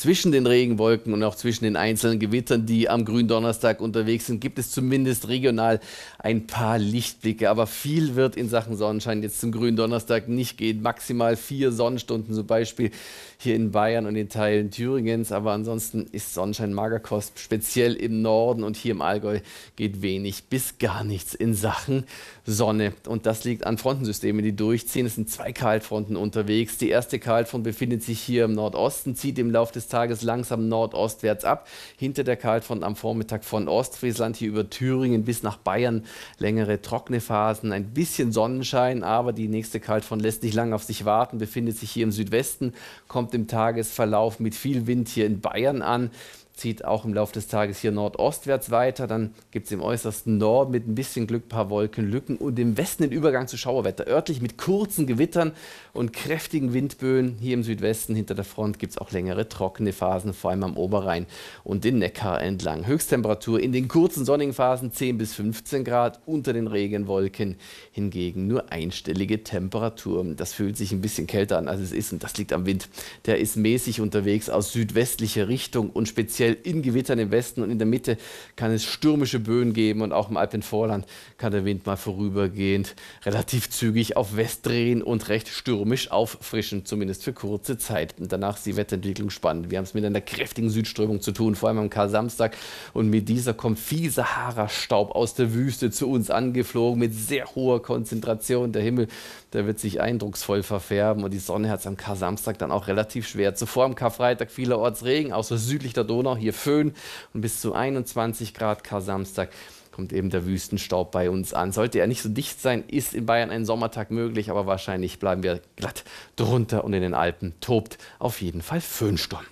zwischen den Regenwolken und auch zwischen den einzelnen Gewittern, die am Gründonnerstag unterwegs sind, gibt es zumindest regional ein paar Lichtblicke. Aber viel wird in Sachen Sonnenschein jetzt zum Gründonnerstag nicht gehen. Maximal vier Sonnenstunden zum Beispiel hier in Bayern und in Teilen Thüringens. Aber ansonsten ist Sonnenschein magerkost. Speziell im Norden und hier im Allgäu geht wenig bis gar nichts in Sachen Sonne. Und das liegt an Frontensystemen, die durchziehen. Es sind zwei Kaltfronten unterwegs. Die erste Kaltfront befindet sich hier im Nordosten, zieht im Lauf des Tages langsam nordostwärts ab. Hinter der Kaltfront am Vormittag von Ostfriesland hier über Thüringen bis nach Bayern längere trockene Phasen, ein bisschen Sonnenschein, aber die nächste Kaltfront lässt nicht lange auf sich warten, befindet sich hier im Südwesten, kommt im Tagesverlauf mit viel Wind hier in Bayern an zieht auch im Laufe des Tages hier nordostwärts weiter. Dann gibt es im äußersten Norden mit ein bisschen Glück ein paar Wolkenlücken und im Westen den Übergang zu Schauerwetter. Örtlich mit kurzen Gewittern und kräftigen Windböen. Hier im Südwesten hinter der Front gibt es auch längere trockene Phasen, vor allem am Oberrhein und den Neckar entlang. Höchsttemperatur in den kurzen sonnigen Phasen 10 bis 15 Grad, unter den Regenwolken hingegen nur einstellige Temperatur. Das fühlt sich ein bisschen kälter an, als es ist und das liegt am Wind. Der ist mäßig unterwegs aus südwestlicher Richtung und speziell speziell in Gewittern im Westen und in der Mitte kann es stürmische Böen geben und auch im Alpenvorland kann der Wind mal vorübergehend relativ zügig auf West drehen und recht stürmisch auffrischen, zumindest für kurze Zeit. Und danach ist die Wetterentwicklung spannend. Wir haben es mit einer kräftigen Südströmung zu tun, vor allem am Kar-Samstag und mit dieser kommt viel Sahara-Staub aus der Wüste zu uns angeflogen mit sehr hoher Konzentration. Der Himmel, der wird sich eindrucksvoll verfärben und die Sonne hat es am Kar-Samstag dann auch relativ schwer. Zuvor am Karfreitag vielerorts Regen, außer südlich der Donau Donner, hier Föhn und bis zu 21 Grad. Kar Samstag kommt eben der Wüstenstaub bei uns an. Sollte er nicht so dicht sein, ist in Bayern ein Sommertag möglich, aber wahrscheinlich bleiben wir glatt drunter und in den Alpen tobt auf jeden Fall Föhnsturm.